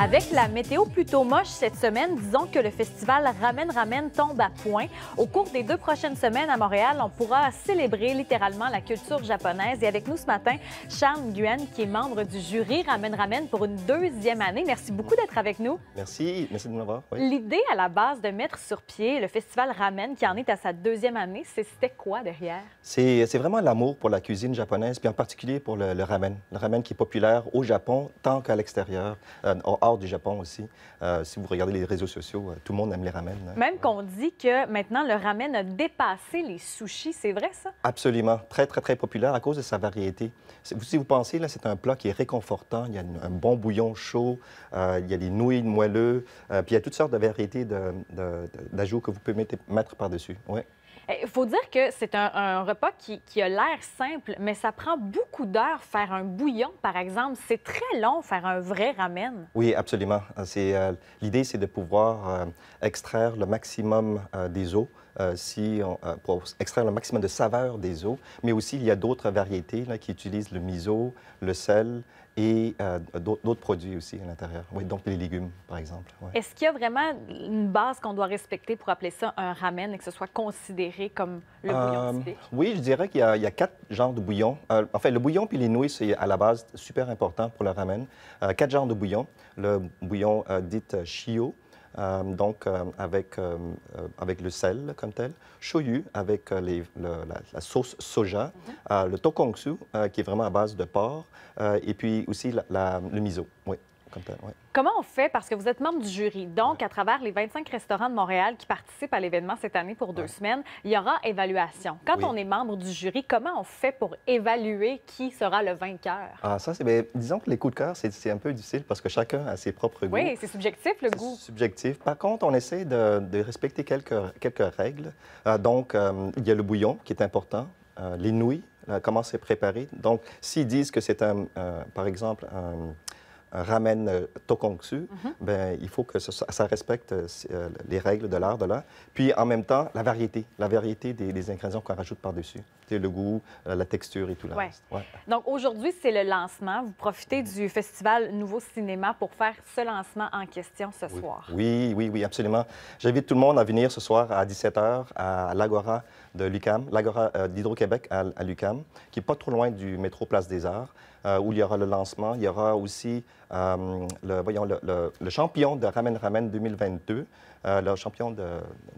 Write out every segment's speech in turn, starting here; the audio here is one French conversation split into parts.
Avec la météo plutôt moche cette semaine, disons que le festival Ramen Ramen tombe à point. Au cours des deux prochaines semaines à Montréal, on pourra célébrer littéralement la culture japonaise. Et avec nous ce matin, Charles Nguyen, qui est membre du jury Ramen Ramen pour une deuxième année. Merci beaucoup d'être avec nous. Merci, merci de nous avoir. L'idée à la base de mettre sur pied le festival Ramen, qui en est à sa deuxième année, c'était quoi derrière? C'est vraiment l'amour pour la cuisine japonaise, puis en particulier pour le, ramen. Le ramen qui est populaire au Japon tant qu'à l'extérieur. Euh, hors du Japon aussi. Euh, si vous regardez les réseaux sociaux, euh, tout le monde aime les ramen. Hein. Même qu'on dit que maintenant, le ramen a dépassé les sushis, c'est vrai ça? Absolument. Très, très, très populaire à cause de sa variété. Si vous pensez, là, c'est un plat qui est réconfortant. Il y a un bon bouillon chaud, euh, il y a des nouilles moelleux, puis il y a toutes sortes de variétés d'ajouts que vous pouvez mettre, par-dessus. Ouais. Eh, il faut dire que c'est un, repas qui, a l'air simple, mais ça prend beaucoup d'heures faire un bouillon, par exemple. C'est très long faire un vrai ramen. Oui, absolument. Euh, euh, l'idée, c'est de pouvoir euh, extraire le maximum des eaux. si extraire le maximum de saveur des eaux, mais aussi il y a d'autres variétés qui utilisent le miso, le sel, et euh, d'autres produits aussi à l'intérieur. donc les légumes, par exemple. Est-ce qu'il y a vraiment une base qu'on doit respecter pour appeler ça un ramen et que ce soit considéré comme le euh, bouillon Oui, je dirais qu'il y, a quatre genres de bouillon. Euh, en fait, le bouillon puis les nouilles, c'est à la base super important pour le ramen. quatre genres de bouillon. Le bouillon dit shio, euh, donc euh, avec, euh, avec le sel comme tel, shoyu avec la, sauce soja, mhm. le tokongsu qui est vraiment à base de porc, et puis aussi le miso. Oui. Comment on fait? Parce que vous êtes membre du jury. Donc, à travers les 25 restaurants de Montréal qui participent à l'événement cette année pour deux semaines, il y aura évaluation. Quand on est membre du jury, comment on fait pour évaluer qui sera le vainqueur? Ah, ça, c'est... Bien, disons que les coups de cœur, c'est un peu difficile parce que chacun a ses propres goûts. Oui, c'est subjectif, le goût. subjectif. Par contre, on essaie de, respecter quelques, quelques règles. Ah, donc, euh, il y a le bouillon qui est important, euh, les nouilles, euh, comment c'est préparé. Donc, s'ils disent que c'est, un, par exemple, un ramène euh, Tokongsu, mhm. ben, il faut que ça, respecte euh, euh, les règles de l'art de là. Puis en même temps, la variété, la variété des, des ingrédients qu'on rajoute par-dessus. Le goût, la texture et tout le reste. Donc aujourd'hui, c'est le lancement. Vous profitez mhm. du festival Nouveau Cinéma pour faire ce lancement en question ce soir. Oui, oui, oui, absolument. J'invite tout le monde à venir ce soir à 17h à l'Agora de l'UCAM, l'Agora d'Hydro-Québec à, l'UCAM, qui est pas trop loin du métro Place des Arts, où il y aura le lancement. Il y aura aussi euh, le, voyons, le, le, champion de Ramen Ramen 2022, euh, le champion de,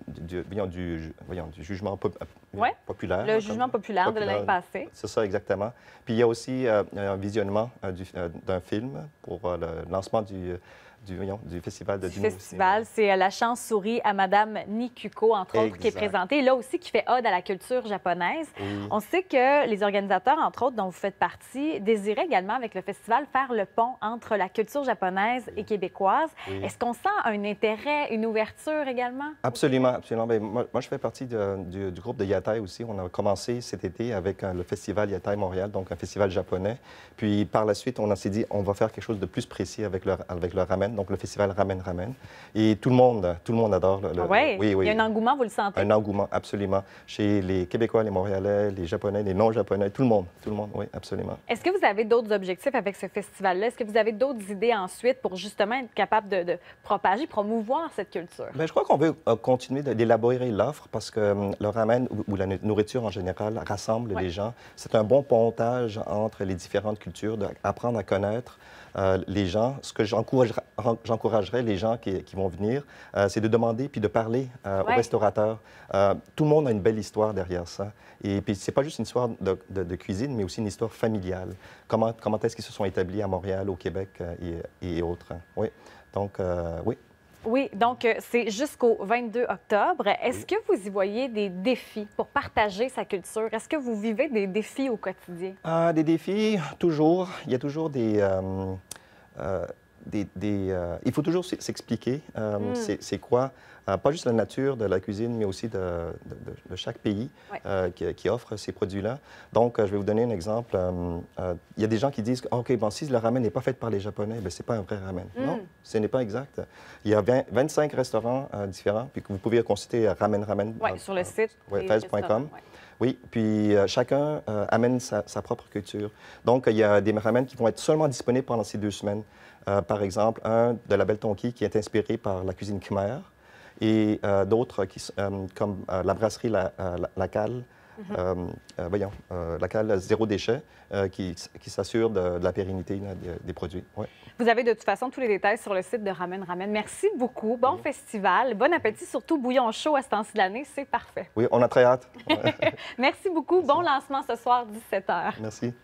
du, voyons, du, du jugement euh, populaire. Le hein, jugement populaire, de l'année passée. C'est ça, exactement. Puis il y a aussi un visionnement d'un film pour le lancement du du, Festival de Festival, c'est euh, La chance souris à Madame Nikuko, entre autres, qui est présentée. Là aussi, qui fait ode à la culture japonaise. On sait que les organisateurs, entre autres, dont vous faites partie, désiraient également, avec le festival, faire le pont entre la culture japonaise et québécoise. Est-ce qu'on sent un intérêt, une ouverture également? Absolument, absolument. Ben, moi, moi, je fais partie du, groupe de Yatai aussi. On a commencé cet été avec euh, le Festival Yatai Montréal, donc un festival japonais. Puis par la suite, on s'est dit, on va faire quelque chose de plus précis avec leur avec leur ramen donc le festival Ramen Ramen. Et tout le monde, tout le monde adore. Le, ah oui, oui. Il y a un engouement, vous le sentez? Un engouement, absolument. Chez les Québécois, les Montréalais, les Japonais, les non-Japonais, tout le monde, tout le monde, oui, absolument. Est-ce que vous avez d'autres objectifs avec ce festival-là? Est-ce que vous avez d'autres idées ensuite pour justement être capable de, propager, promouvoir cette culture? Bien, je crois qu'on veut euh, continuer d'élaborer l'offre parce que hum, le ramen ou, la nourriture en général rassemble les gens. C'est un bon pontage entre les différentes cultures, d'apprendre à connaître euh, les gens. Ce que j'encourage j'encouragerais les gens qui, vont venir, euh, c'est de demander puis de parler au euh, aux restaurateurs. Euh, tout le monde a une belle histoire derrière ça. Et puis, c'est pas juste une histoire de, cuisine, mais aussi une histoire familiale. Comment, comment est-ce qu'ils se sont établis à Montréal, au Québec et, autres. Hein? Oui. Donc, oui. Oui, donc c'est jusqu'au 22 octobre. Est-ce que vous y voyez des défis pour partager sa culture? Est-ce que vous vivez des défis au quotidien? Ah, des défis, toujours. Il y a toujours des des, euh, il faut toujours s'expliquer euh, hmm. c'est quoi, euh, pas juste la nature de la cuisine, mais aussi de, chaque pays qui, offre ces produits-là. Donc, je vais vous donner un exemple. Il y a des gens qui disent, ah, OK, si le ramen n'est pas fait par les Japonais, ben, ce n'est pas un vrai ramen. Hmm. Non, ce n'est pas exact. Il y a 25 restaurants différents, puis que vous pouvez consulter ramen ramen. Ouais, sur le site. Ouais, oui, puis euh, chacun euh, amène sa, propre culture. Donc, il y a des ramen qui vont être seulement disponibles pendant ces deux semaines. Euh, par exemple, un de la belle tonki qui est inspiré par la cuisine khmer et d'autres comme la brasserie La, la, euh, euh, voyons, euh, cale zéro déchet qui, qui s'assure de, la pérennité des, produits. Vous avez de toute façon tous les détails sur le site de Ramen Ramen. Merci beaucoup. Bon festival. Bon appétit, surtout bouillon chaud à ce temps-ci de l'année. C'est parfait. Oui, on a très hâte. Merci beaucoup. Bon lancement ce soir, 17h. Merci.